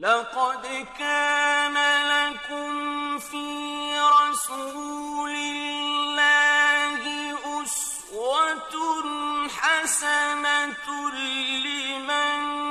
لقد كان لكم في رسول الله أسوة حسنة لمن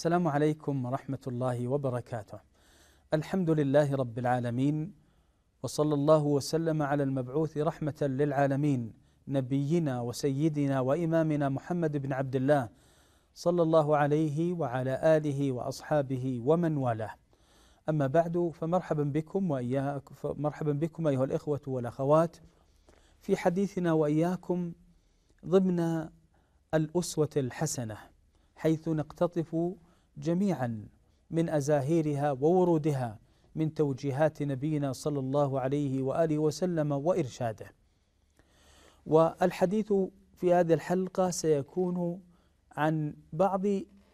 السلام عليكم ورحمة الله وبركاته. الحمد لله رب العالمين وصلى الله وسلم على المبعوث رحمة للعالمين نبينا وسيدنا وإمامنا محمد بن عبد الله صلى الله عليه وعلى آله وأصحابه ومن والاه. أما بعد فمرحبا بكم وإياك مرحبا بكم أيها الإخوة والأخوات في حديثنا وإياكم ضمن الأسوة الحسنة حيث نقتطف جميعا من أزاهيرها وورودها من توجيهات نبينا صلى الله عليه وآله وسلم وإرشاده والحديث في هذه الحلقة سيكون عن بعض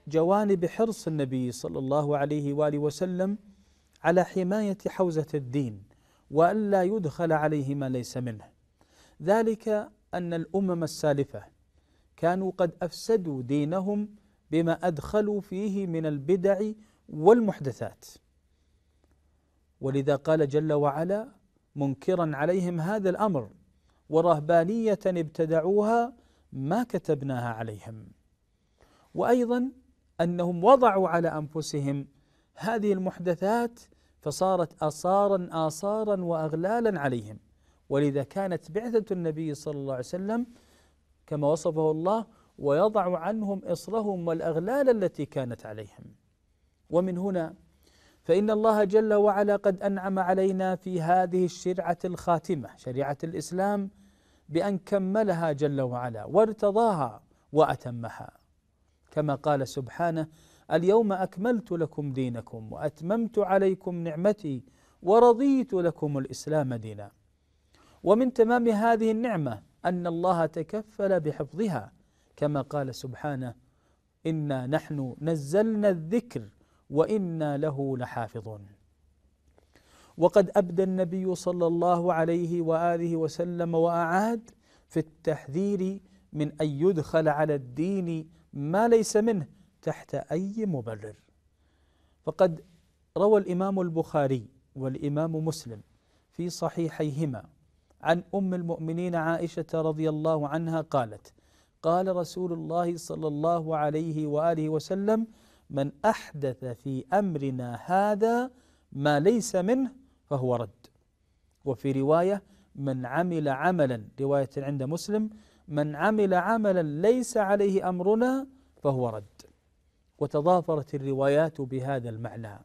جوانب حرص النبي صلى الله عليه وآله وسلم على حماية حوزة الدين وألا يدخل عليه ما ليس منه ذلك أن الأمم السالفة كانوا قد أفسدوا دينهم بما أدخلوا فيه من البدع والمحدثات ولذا قال جل وعلا منكرا عليهم هذا الأمر ورهبانية ابتدعوها ما كتبناها عليهم وأيضا أنهم وضعوا على أنفسهم هذه المحدثات فصارت آصارا آصارا وأغلالا عليهم ولذا كانت بعثة النبي صلى الله عليه وسلم كما وصفه الله ويضع عنهم اصرهم والاغلال التي كانت عليهم ومن هنا فان الله جل وعلا قد انعم علينا في هذه الشرعه الخاتمه شريعه الاسلام بان كملها جل وعلا وارتضاها واتمها كما قال سبحانه اليوم اكملت لكم دينكم واتممت عليكم نعمتي ورضيت لكم الاسلام دينا ومن تمام هذه النعمه ان الله تكفل بحفظها كما قال سبحانه إنا نحن نزلنا الذكر وإنا له لحافظون وقد أبدى النبي صلى الله عليه وآله وسلم وأعاد في التحذير من أن يدخل على الدين ما ليس منه تحت أي مبرر فقد روى الإمام البخاري والإمام مسلم في صحيحيهما عن أم المؤمنين عائشة رضي الله عنها قالت قال رسول الله صلى الله عليه واله وسلم من احدث في امرنا هذا ما ليس منه فهو رد وفي روايه من عمل عملا روايه عند مسلم من عمل عملا ليس عليه امرنا فهو رد وتضافرت الروايات بهذا المعنى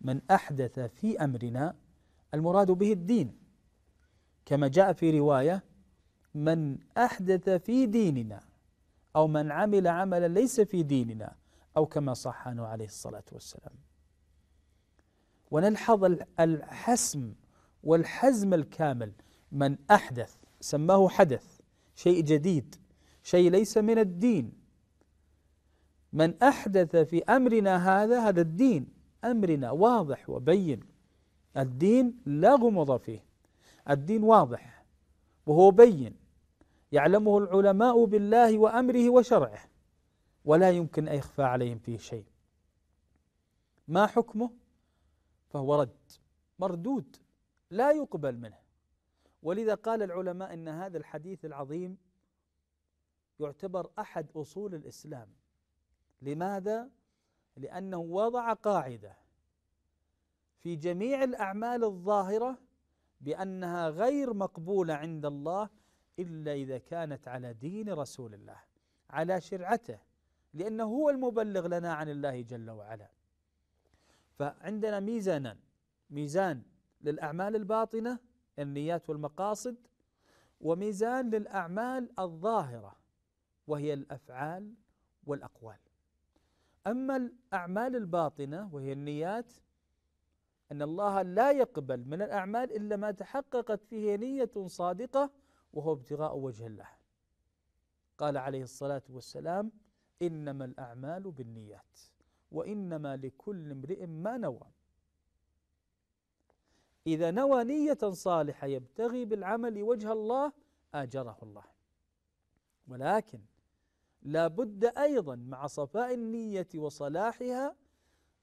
من احدث في امرنا المراد به الدين كما جاء في روايه من أحدث في ديننا أو من عمل عملا ليس في ديننا أو كما صح عنه عليه الصلاة والسلام ونلحظ الحسم والحزم الكامل من أحدث سماه حدث شيء جديد شيء ليس من الدين من أحدث في أمرنا هذا هذا الدين أمرنا واضح وبين الدين لا غمض فيه الدين واضح وهو بين يعلمه العلماء بالله وأمره وشرعه ولا يمكن أن يخفى عليهم فيه شيء ما حكمه فهو رد مردود لا يقبل منه ولذا قال العلماء ان هذا الحديث العظيم يعتبر احد اصول الاسلام لماذا لانه وضع قاعده في جميع الاعمال الظاهره بانها غير مقبوله عند الله إلا إذا كانت على دين رسول الله على شرعته لأنه هو المبلغ لنا عن الله جل وعلا فعندنا ميزانا ميزان للأعمال الباطنة النيات والمقاصد وميزان للأعمال الظاهرة وهي الأفعال والأقوال أما الأعمال الباطنة وهي النيات أن الله لا يقبل من الأعمال إلا ما تحققت فيه نية صادقة وهو ابتغاء وجه الله قال عليه الصلاة والسلام إنما الأعمال بالنيات وإنما لكل امرئ ما نوى إذا نوى نية صالحة يبتغي بالعمل وجه الله آجره الله ولكن لا بد أيضا مع صفاء النية وصلاحها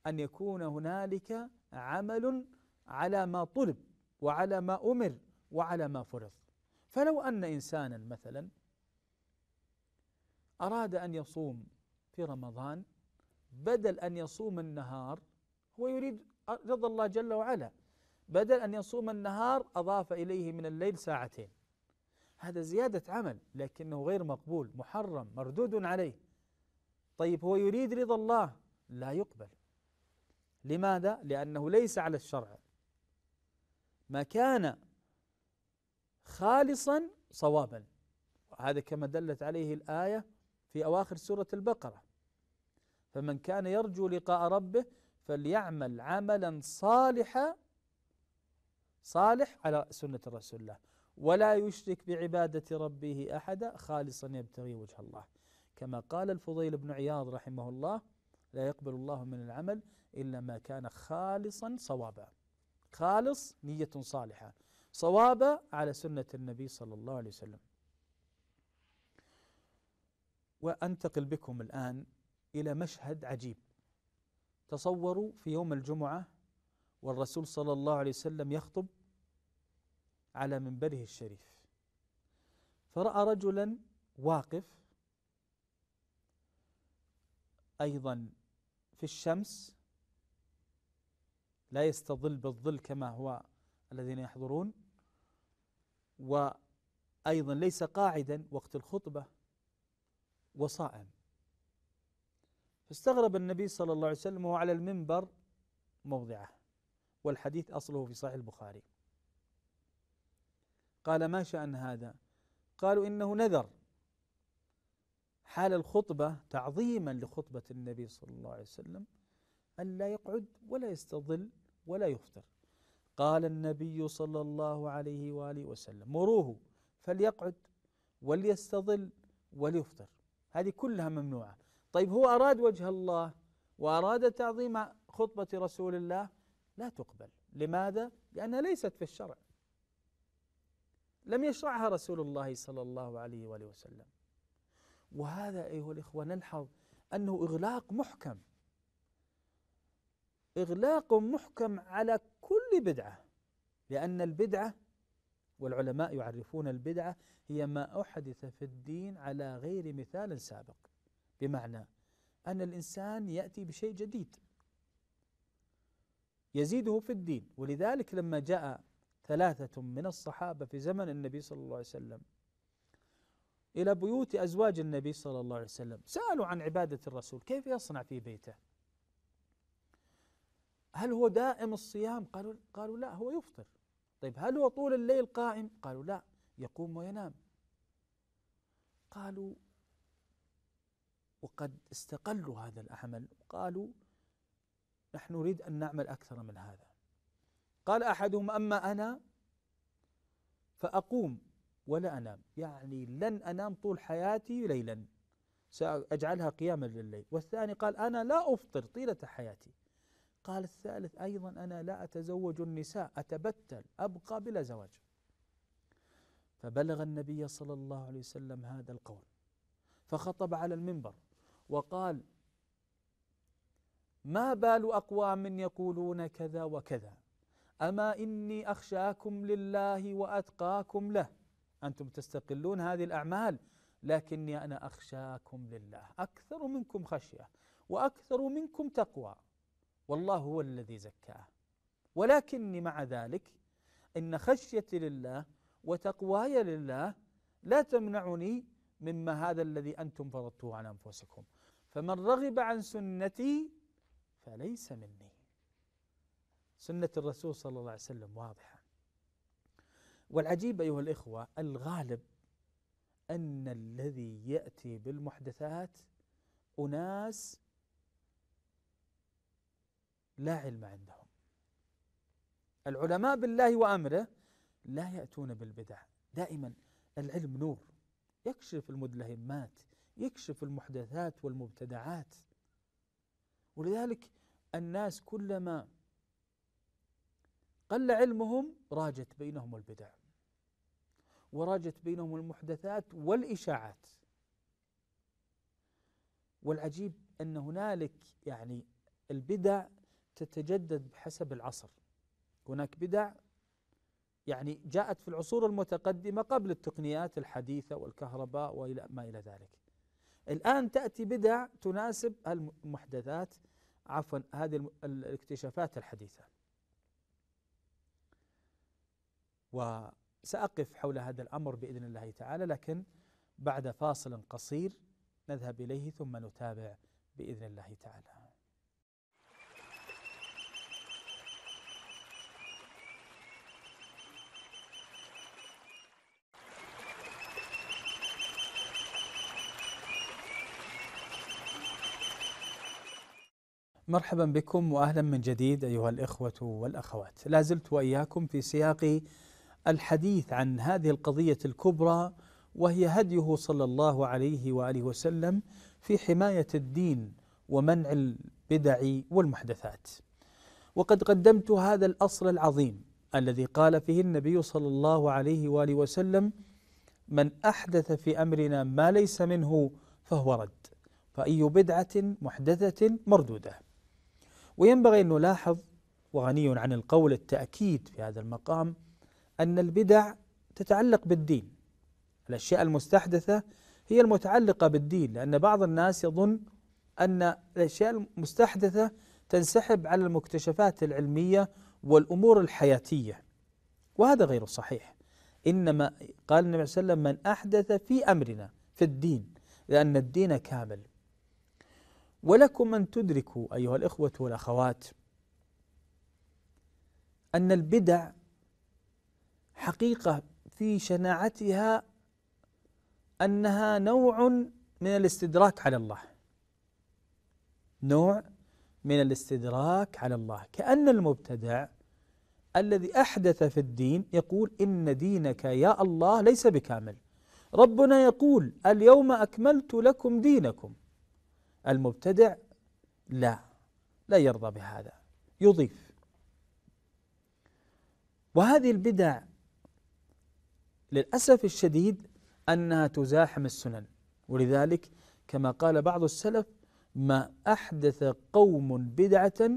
أن يكون هنالك عمل على ما طلب وعلى ما أمر وعلى ما فرض فلو أن إنسانا مثلا أراد أن يصوم في رمضان بدل أن يصوم النهار هو يريد رضا الله جل وعلا بدل أن يصوم النهار أضاف إليه من الليل ساعتين هذا زيادة عمل لكنه غير مقبول محرم مردود عليه طيب هو يريد رضا الله لا يقبل لماذا؟ لأنه ليس على الشرع ما كان خالصا صوابا وهذا كما دلت عليه الآية في أواخر سورة البقرة فمن كان يرجو لقاء ربه فليعمل عملا صالحا صالح على سنة رسول الله ولا يشرك بعبادة ربه أحدا خالصا يبتغي وجه الله كما قال الفضيل بن عياض رحمه الله لا يقبل الله من العمل إلا ما كان خالصا صوابا خالص نية صالحة صواب على سنة النبي صلى الله عليه وسلم وأنتقل بكم الآن إلى مشهد عجيب تصوروا في يوم الجمعة والرسول صلى الله عليه وسلم يخطب على منبره الشريف فرأى رجلا واقف أيضا في الشمس لا يستظل بالظل كما هو الذين يحضرون وأيضا ليس قاعدا وقت الخطبة وصائم فاستغرب النبي صلى الله عليه وسلم وهو على المنبر موضعه والحديث أصله في صحيح البخاري قال ما شأن هذا قالوا إنه نذر حال الخطبة تعظيما لخطبة النبي صلى الله عليه وسلم أن لا يقعد ولا يستظل ولا يفطر قال النبي صلى الله عليه واله وسلم مروه فليقعد وليستظل وليفطر هذه كلها ممنوعه طيب هو اراد وجه الله واراد تعظيم خطبه رسول الله لا تقبل لماذا لانها ليست في الشرع لم يشرعها رسول الله صلى الله عليه واله وسلم وهذا ايها الاخوه نلحظ انه اغلاق محكم اغلاق محكم على كل كل بدعة لأن البدعة والعلماء يعرفون البدعة هي ما أحدث في الدين على غير مثال سابق بمعنى أن الإنسان يأتي بشيء جديد يزيده في الدين ولذلك لما جاء ثلاثة من الصحابة في زمن النبي صلى الله عليه وسلم إلى بيوت أزواج النبي صلى الله عليه وسلم سألوا عن عبادة الرسول كيف يصنع في بيته هل هو دائم الصيام قالوا قالوا لا هو يفطر طيب هل هو طول الليل قائم قالوا لا يقوم وينام قالوا وقد استقلوا هذا العمل قالوا نحن نريد أن نعمل أكثر من هذا قال أحدهم أما أنا فأقوم ولا أنام يعني لن أنام طول حياتي ليلا سأجعلها قياما لليل والثاني قال أنا لا أفطر طيلة حياتي قال الثالث أيضا أنا لا أتزوج النساء أتبتل أبقى بلا زواج فبلغ النبي صلى الله عليه وسلم هذا القول فخطب على المنبر وقال ما بال أقوام يقولون كذا وكذا أما إني أخشاكم لله وأتقاكم له أنتم تستقلون هذه الأعمال لكني أنا أخشاكم لله أكثر منكم خشية وأكثر منكم تقوى والله هو الذي زكاه ولكني مع ذلك إن خشيتي لله وتقواي لله لا تمنعني مما هذا الذي أنتم فرضتوه على أنفسكم فمن رغب عن سنتي فليس مني سنة الرسول صلى الله عليه وسلم واضحة والعجيب أيها الإخوة الغالب أن الذي يأتي بالمحدثات أناس لا علم عندهم العلماء بالله وأمره لا يأتون بالبدع دائما العلم نور يكشف المدلهمات يكشف المحدثات والمبتدعات ولذلك الناس كلما قل علمهم راجت بينهم البدع وراجت بينهم المحدثات والإشاعات والعجيب أن هنالك يعني البدع تتجدد بحسب العصر هناك بدع يعني جاءت في العصور المتقدمة قبل التقنيات الحديثة والكهرباء وإلى ما إلى ذلك الآن تأتي بدع تناسب المحدثات عفوا هذه الاكتشافات الحديثة وسأقف حول هذا الأمر بإذن الله تعالى لكن بعد فاصل قصير نذهب إليه ثم نتابع بإذن الله تعالى مرحبا بكم واهلا من جديد ايها الاخوه والاخوات. لا زلت واياكم في سياق الحديث عن هذه القضيه الكبرى وهي هديه صلى الله عليه واله وسلم في حمايه الدين ومنع البدع والمحدثات. وقد قدمت هذا الاصل العظيم الذي قال فيه النبي صلى الله عليه واله وسلم: من احدث في امرنا ما ليس منه فهو رد. فأي بدعة محدثة مردودة وينبغي أن نلاحظ وغني عن القول التأكيد في هذا المقام أن البدع تتعلق بالدين الأشياء المستحدثة هي المتعلقة بالدين لأن بعض الناس يظن أن الأشياء المستحدثة تنسحب على المكتشفات العلمية والأمور الحياتية وهذا غير صحيح إنما قال النبي صلى الله عليه وسلم من أحدث في أمرنا في الدين لأن الدين كامل ولكم أن تدركوا أيها الإخوة والأخوات أن البدع حقيقة في شناعتها أنها نوع من الاستدراك على الله نوع من الاستدراك على الله كأن المبتدع الذي أحدث في الدين يقول إن دينك يا الله ليس بكامل ربنا يقول اليوم أكملت لكم دينكم المبتدع لا لا يرضى بهذا يضيف وهذه البدع للأسف الشديد أنها تزاحم السنن ولذلك كما قال بعض السلف ما أحدث قوم بدعة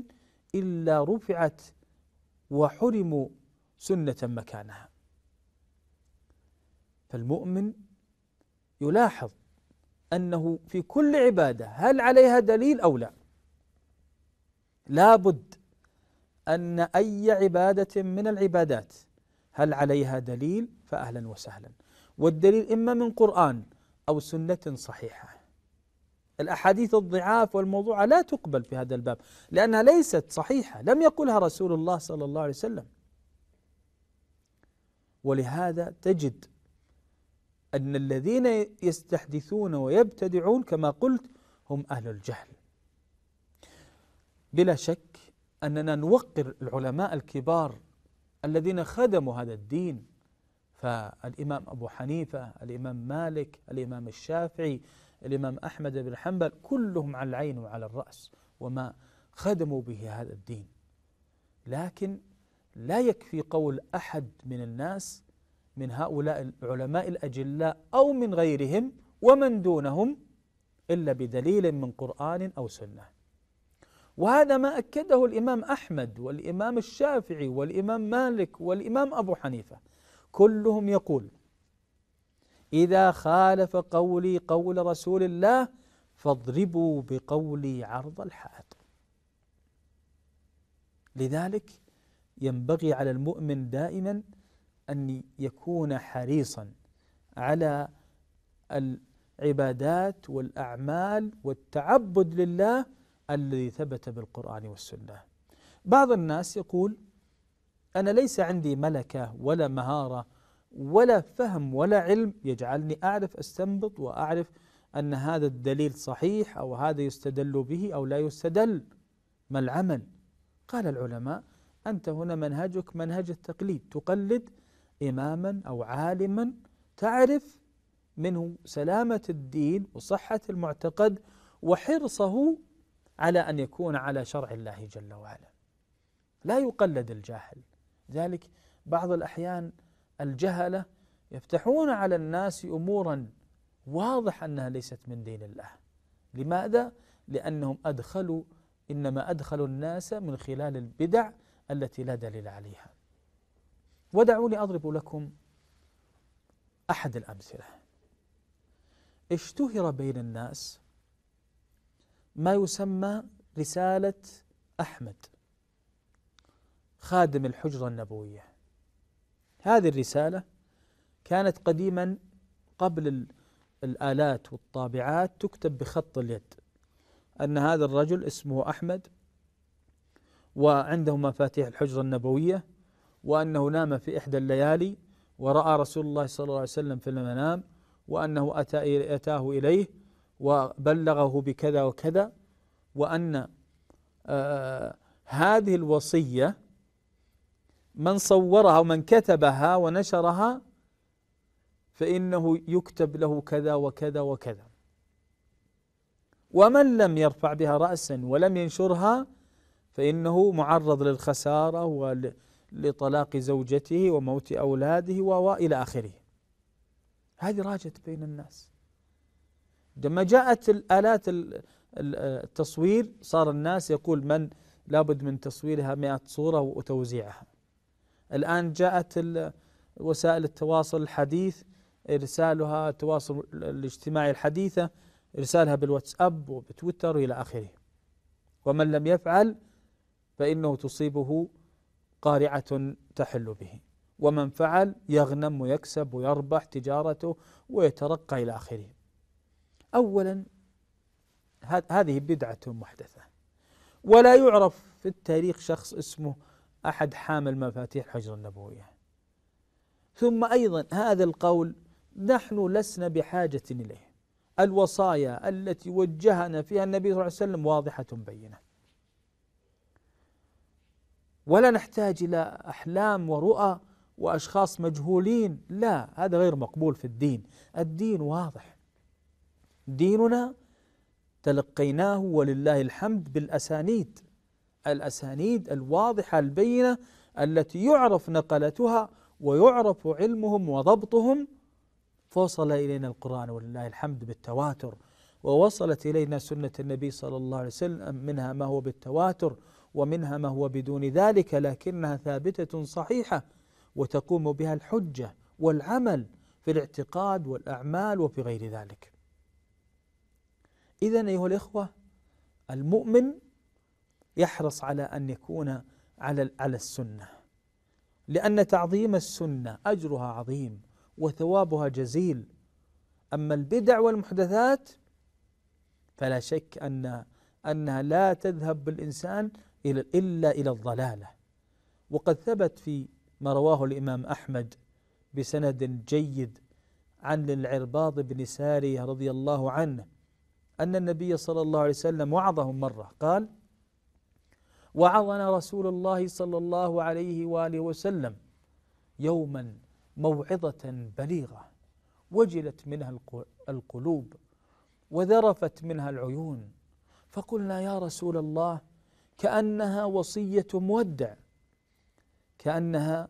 إلا رفعت وحرموا سنة مكانها فالمؤمن يلاحظ أنه في كل عبادة هل عليها دليل أو لا لابد أن أي عبادة من العبادات هل عليها دليل فأهلا وسهلا والدليل إما من قرآن أو سنة صحيحة الأحاديث الضعاف والموضوعة لا تقبل في هذا الباب لأنها ليست صحيحة لم يقلها رسول الله صلى الله عليه وسلم ولهذا تجد أن الذين يستحدثون ويبتدعون كما قلت هم أهل الجهل بلا شك أننا نوقر العلماء الكبار الذين خدموا هذا الدين فالإمام أبو حنيفة الإمام مالك الإمام الشافعي الإمام أحمد بن حنبل كلهم على العين وعلى الرأس وما خدموا به هذا الدين لكن لا يكفي قول أحد من الناس من هؤلاء العلماء الأجلاء أو من غيرهم ومن دونهم إلا بدليل من قرآن أو سنة وهذا ما أكده الإمام أحمد والإمام الشافعي والإمام مالك والإمام أبو حنيفة كلهم يقول إذا خالف قولي قول رسول الله فاضربوا بقولي عرض الحائط لذلك ينبغي على المؤمن دائما أن يكون حريصا على العبادات والأعمال والتعبد لله الذي ثبت بالقرآن والسنة بعض الناس يقول أنا ليس عندي ملكة ولا مهارة ولا فهم ولا علم يجعلني أعرف أستنبط وأعرف أن هذا الدليل صحيح أو هذا يستدل به أو لا يستدل ما العمل قال العلماء أنت هنا منهجك منهج التقليد تقلد إماما أو عالما تعرف منه سلامة الدين وصحة المعتقد وحرصه على أن يكون على شرع الله جل وعلا لا يقلد الجاهل ذلك بعض الأحيان الجهلة يفتحون على الناس أمورا واضح أنها ليست من دين الله لماذا؟ لأنهم أدخلوا إنما أدخلوا الناس من خلال البدع التي لا دليل عليها ودعوني أضرب لكم أحد الأمثلة اشتهر بين الناس ما يسمى رسالة أحمد خادم الحجرة النبوية هذه الرسالة كانت قديما قبل الآلات والطابعات تكتب بخط اليد أن هذا الرجل اسمه أحمد وعنده مفاتيح الحجرة النبوية وأنه نام في إحدى الليالي ورأى رسول الله صلى الله عليه وسلم في المنام وأنه أتى أتاه إليه وبلغه بكذا وكذا وأن آه، هذه الوصية من صورها ومن كتبها ونشرها فإنه يكتب له كذا وكذا وكذا ومن لم يرفع بها رأسا ولم ينشرها فإنه معرض للخسارة لطلاق زوجته وموت أولاده وإلى آخره هذه راجت بين الناس لما جاءت الآلات التصوير صار الناس يقول من لابد من تصويرها مئة صورة وتوزيعها الآن جاءت وسائل التواصل الحديث إرسالها التواصل الاجتماعي الحديثة إرسالها بالواتساب وبتويتر إلى آخره ومن لم يفعل فإنه تصيبه قارعة تحل به ومن فعل يغنم ويكسب ويربح تجارته ويترقى إلى آخره أولا هذه بدعة محدثة ولا يعرف في التاريخ شخص اسمه أحد حامل مفاتيح الحجرة النبوية ثم أيضا هذا القول نحن لسنا بحاجة إليه الوصايا التي وجهنا فيها النبي صلى الله عليه وسلم واضحة بينة ولا نحتاج الى احلام ورؤى واشخاص مجهولين لا هذا غير مقبول في الدين الدين واضح ديننا تلقيناه ولله الحمد بالاسانيد الاسانيد الواضحه البينه التي يعرف نقلتها ويعرف علمهم وضبطهم فوصل الينا القران ولله الحمد بالتواتر ووصلت الينا سنه النبي صلى الله عليه وسلم منها ما هو بالتواتر ومنها ما هو بدون ذلك لكنها ثابتة صحيحة وتقوم بها الحجة والعمل في الاعتقاد والأعمال وفي غير ذلك إذا أيها الإخوة المؤمن يحرص على أن يكون على على السنة لأن تعظيم السنة أجرها عظيم وثوابها جزيل أما البدع والمحدثات فلا شك أن أنها لا تذهب بالإنسان إلا إلى الضلالة وقد ثبت في ما رواه الإمام أحمد بسند جيد عن العرباض بن سارية رضي الله عنه أن النبي صلى الله عليه وسلم وعظهم مرة قال وعظنا رسول الله صلى الله عليه وآله وسلم يوما موعظة بليغة وجلت منها القلوب وذرفت منها العيون فقلنا يا رسول الله كأنها وصية مودع كأنها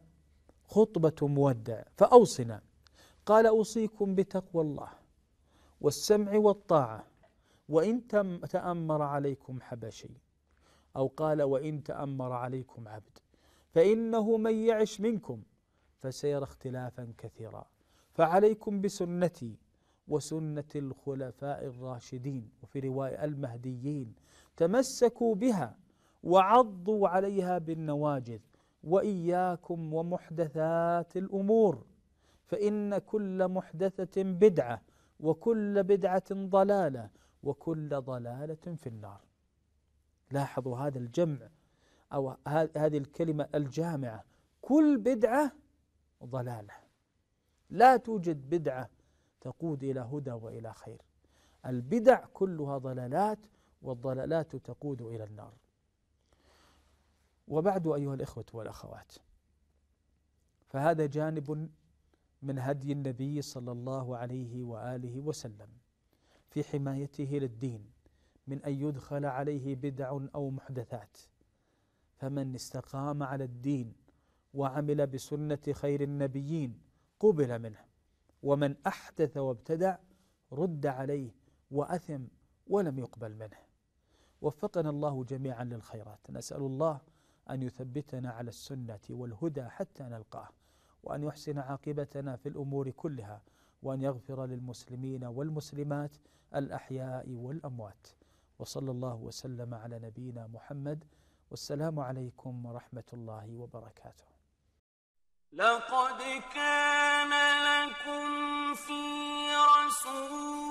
خطبة مودع فأوصنا قال أوصيكم بتقوى الله والسمع والطاعة وإن تم تأمر عليكم حبشي أو قال وإن تأمر عليكم عبد فإنه من يعش منكم فسيرى اختلافا كثيرا فعليكم بسنتي وسنة الخلفاء الراشدين وفي رواية المهديين تمسكوا بها وعضوا عليها بالنواجذ واياكم ومحدثات الامور فان كل محدثه بدعه وكل بدعه ضلاله وكل ضلاله في النار لاحظوا هذا الجمع او هذه الكلمه الجامعه كل بدعه ضلاله لا توجد بدعه تقود الى هدى والى خير البدع كلها ضلالات والضلالات تقود الى النار وبعد أيها الإخوة والأخوات فهذا جانب من هدي النبي صلى الله عليه وآله وسلم في حمايته للدين من أن يدخل عليه بدع أو محدثات فمن استقام على الدين وعمل بسنة خير النبيين قبل منه ومن أحدث وابتدع رد عليه وأثم ولم يقبل منه وفقنا الله جميعا للخيرات نسأل الله أن يثبتنا على السنة والهدى حتى نلقاه وأن يحسن عاقبتنا في الأمور كلها وأن يغفر للمسلمين والمسلمات الأحياء والأموات وصلى الله وسلم على نبينا محمد والسلام عليكم ورحمة الله وبركاته لقد كان لكم في رسول